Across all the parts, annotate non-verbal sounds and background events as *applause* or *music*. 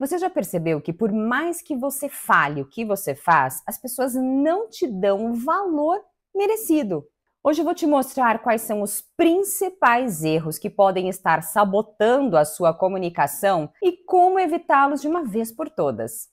Você já percebeu que por mais que você fale o que você faz, as pessoas não te dão o valor merecido? Hoje eu vou te mostrar quais são os principais erros que podem estar sabotando a sua comunicação e como evitá-los de uma vez por todas.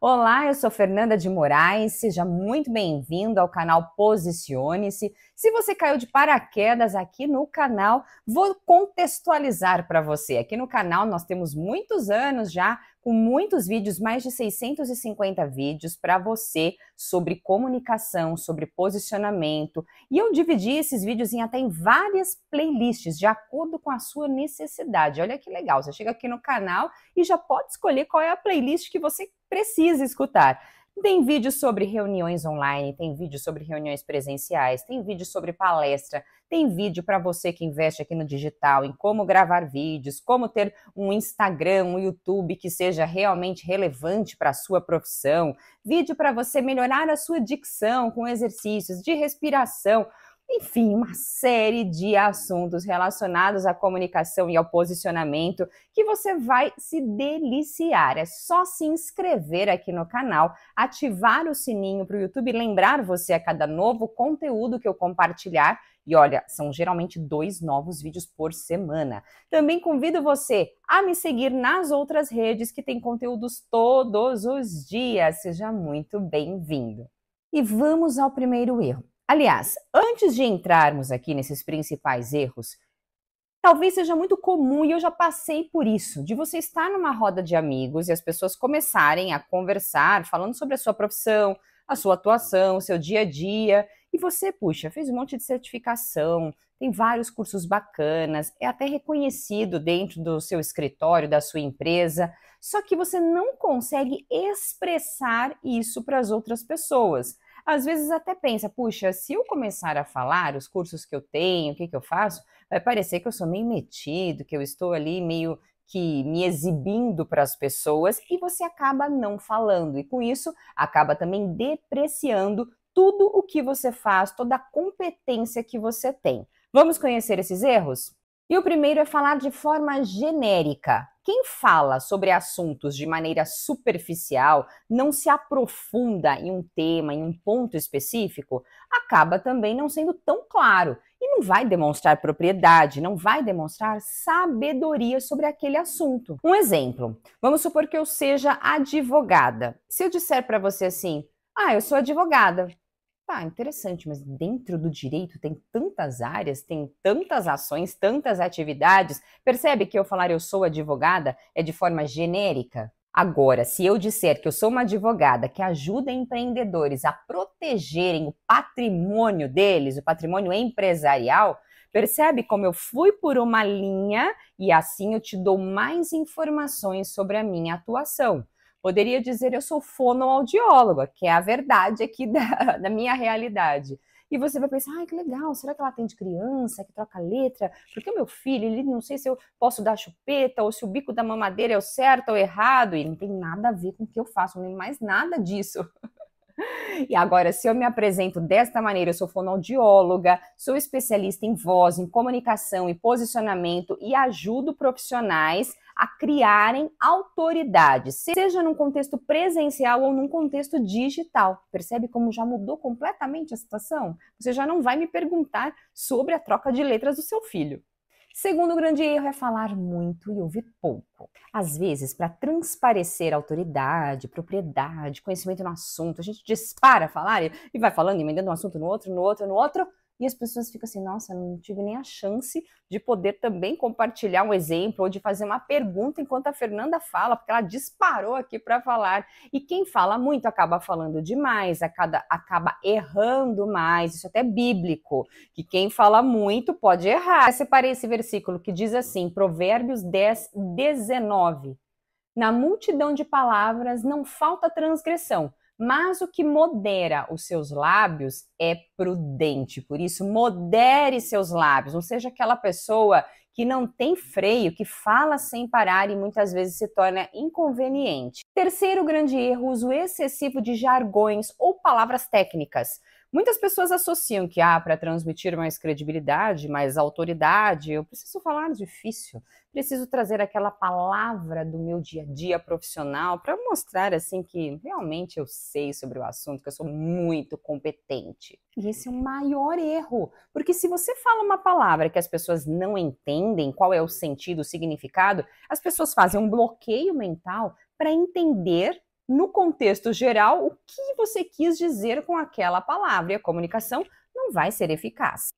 Olá, eu sou Fernanda de Moraes, seja muito bem-vindo ao canal Posicione-se. Se você caiu de paraquedas aqui no canal, vou contextualizar para você. Aqui no canal nós temos muitos anos já com muitos vídeos, mais de 650 vídeos para você sobre comunicação, sobre posicionamento. E eu dividi esses vídeos em até em várias playlists, de acordo com a sua necessidade. Olha que legal, você chega aqui no canal e já pode escolher qual é a playlist que você precisa escutar. Tem vídeo sobre reuniões online, tem vídeo sobre reuniões presenciais, tem vídeo sobre palestra, tem vídeo para você que investe aqui no digital, em como gravar vídeos, como ter um Instagram, um YouTube que seja realmente relevante para a sua profissão, vídeo para você melhorar a sua dicção com exercícios de respiração enfim, uma série de assuntos relacionados à comunicação e ao posicionamento que você vai se deliciar. É só se inscrever aqui no canal, ativar o sininho para o YouTube lembrar você a cada novo conteúdo que eu compartilhar. E olha, são geralmente dois novos vídeos por semana. Também convido você a me seguir nas outras redes que tem conteúdos todos os dias. Seja muito bem-vindo. E vamos ao primeiro erro. Aliás, antes de entrarmos aqui nesses principais erros, talvez seja muito comum, e eu já passei por isso, de você estar numa roda de amigos e as pessoas começarem a conversar, falando sobre a sua profissão, a sua atuação, o seu dia a dia, e você, puxa, fez um monte de certificação, tem vários cursos bacanas, é até reconhecido dentro do seu escritório, da sua empresa, só que você não consegue expressar isso para as outras pessoas às vezes até pensa, puxa, se eu começar a falar os cursos que eu tenho, o que, que eu faço, vai parecer que eu sou meio metido, que eu estou ali meio que me exibindo para as pessoas e você acaba não falando e com isso acaba também depreciando tudo o que você faz, toda a competência que você tem. Vamos conhecer esses erros? E o primeiro é falar de forma genérica. Quem fala sobre assuntos de maneira superficial, não se aprofunda em um tema, em um ponto específico, acaba também não sendo tão claro e não vai demonstrar propriedade, não vai demonstrar sabedoria sobre aquele assunto. Um exemplo: vamos supor que eu seja advogada. Se eu disser para você assim, ah, eu sou advogada tá interessante, mas dentro do direito tem tantas áreas, tem tantas ações, tantas atividades. Percebe que eu falar eu sou advogada é de forma genérica? Agora, se eu disser que eu sou uma advogada que ajuda empreendedores a protegerem o patrimônio deles, o patrimônio empresarial, percebe como eu fui por uma linha e assim eu te dou mais informações sobre a minha atuação. Poderia dizer eu sou fonoaudióloga, que é a verdade aqui da, *laughs* da minha realidade. E você vai pensar, ai, que legal, será que ela tem de criança, que troca letra? Porque o meu filho, ele não sei se eu posso dar chupeta, ou se o bico da mamadeira é o certo ou errado, e não tem nada a ver com o que eu faço, nem mais nada disso. *laughs* E agora, se eu me apresento desta maneira, eu sou fonoaudióloga, sou especialista em voz, em comunicação e posicionamento e ajudo profissionais a criarem autoridade, seja num contexto presencial ou num contexto digital. Percebe como já mudou completamente a situação? Você já não vai me perguntar sobre a troca de letras do seu filho. Segundo grande erro é falar muito e ouvir pouco. Às vezes, para transparecer autoridade, propriedade, conhecimento no assunto, a gente dispara a falar e vai falando, emendando um assunto no outro, no outro, no outro, e as pessoas ficam assim, nossa, não tive nem a chance de poder também compartilhar um exemplo ou de fazer uma pergunta enquanto a Fernanda fala, porque ela disparou aqui para falar. E quem fala muito acaba falando demais, acaba, acaba errando mais. Isso é até é bíblico, que quem fala muito pode errar. Eu separei esse versículo que diz assim, Provérbios 10, 19. Na multidão de palavras não falta transgressão, mas o que modera os seus lábios é prudente. Por isso, modere seus lábios. Não seja aquela pessoa que não tem freio, que fala sem parar e muitas vezes se torna inconveniente. Terceiro grande erro: uso excessivo de jargões ou palavras técnicas. Muitas pessoas associam que, ah, para transmitir mais credibilidade, mais autoridade, eu preciso falar difícil, preciso trazer aquela palavra do meu dia a dia profissional para mostrar, assim, que realmente eu sei sobre o assunto, que eu sou muito competente. E esse é o maior erro, porque se você fala uma palavra que as pessoas não entendem qual é o sentido, o significado, as pessoas fazem um bloqueio mental para entender no contexto geral, o que você quis dizer com aquela palavra. E a comunicação não vai ser eficaz.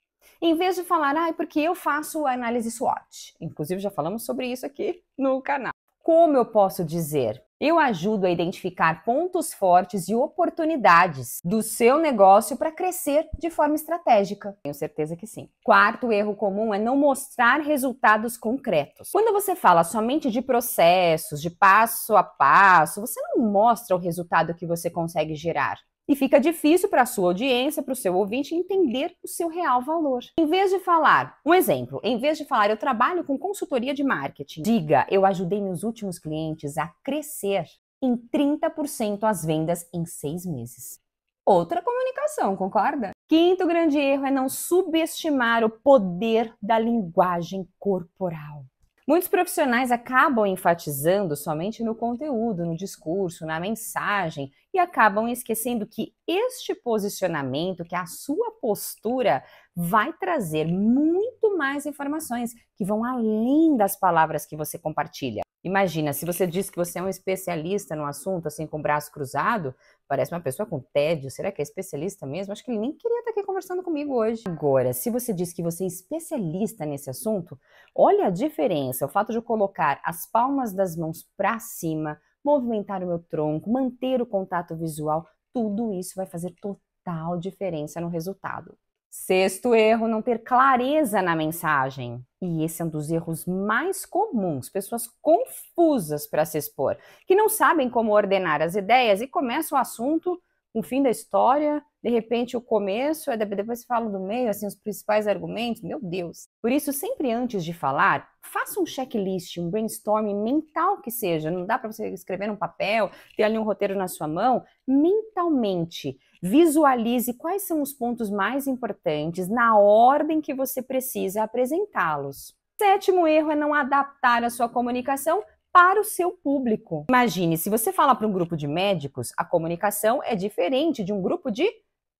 Em vez de falar, ah, é porque eu faço a análise SWOT. Inclusive, já falamos sobre isso aqui no canal. Como eu posso dizer? Eu ajudo a identificar pontos fortes e oportunidades do seu negócio para crescer de forma estratégica. Tenho certeza que sim. Quarto erro comum é não mostrar resultados concretos. Quando você fala somente de processos, de passo a passo, você não mostra o resultado que você consegue gerar. E fica difícil para a sua audiência, para o seu ouvinte, entender o seu real valor. Em vez de falar, um exemplo, em vez de falar eu trabalho com consultoria de marketing, diga eu ajudei meus últimos clientes a crescer em 30% as vendas em seis meses. Outra comunicação, concorda? Quinto grande erro é não subestimar o poder da linguagem corporal. Muitos profissionais acabam enfatizando somente no conteúdo, no discurso, na mensagem e acabam esquecendo que este posicionamento, que a sua postura, vai trazer muito mais informações que vão além das palavras que você compartilha. Imagina, se você diz que você é um especialista no assunto, assim, com o braço cruzado, parece uma pessoa com tédio. Será que é especialista mesmo? Acho que ele nem queria estar aqui conversando comigo hoje. Agora, se você diz que você é especialista nesse assunto, olha a diferença. O fato de eu colocar as palmas das mãos para cima, movimentar o meu tronco, manter o contato visual, tudo isso vai fazer total diferença no resultado. Sexto erro, não ter clareza na mensagem. E esse é um dos erros mais comuns. Pessoas confusas para se expor, que não sabem como ordenar as ideias e começa o assunto, o fim da história de repente o começo, é, depois falo do meio, assim, os principais argumentos, meu Deus. Por isso, sempre antes de falar, faça um checklist, um brainstorming mental que seja, não dá para você escrever num papel, ter ali um roteiro na sua mão, mentalmente. Visualize quais são os pontos mais importantes na ordem que você precisa apresentá-los. Sétimo erro é não adaptar a sua comunicação para o seu público. Imagine, se você fala para um grupo de médicos, a comunicação é diferente de um grupo de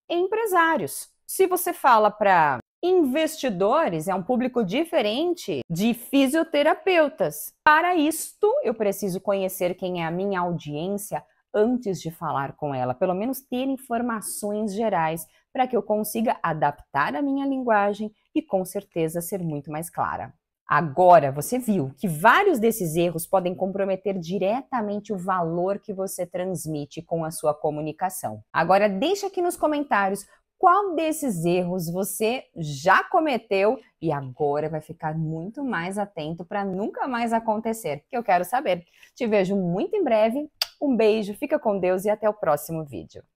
empresários. Se você fala para investidores, é um público diferente de fisioterapeutas. Para isto, eu preciso conhecer quem é a minha audiência antes de falar com ela, pelo menos ter informações gerais para que eu consiga adaptar a minha linguagem e com certeza ser muito mais clara. Agora, você viu que vários desses erros podem comprometer diretamente o valor que você transmite com a sua comunicação. Agora, deixa aqui nos comentários qual desses erros você já cometeu e agora vai ficar muito mais atento para nunca mais acontecer, que eu quero saber. Te vejo muito em breve. Um beijo, fica com Deus e até o próximo vídeo.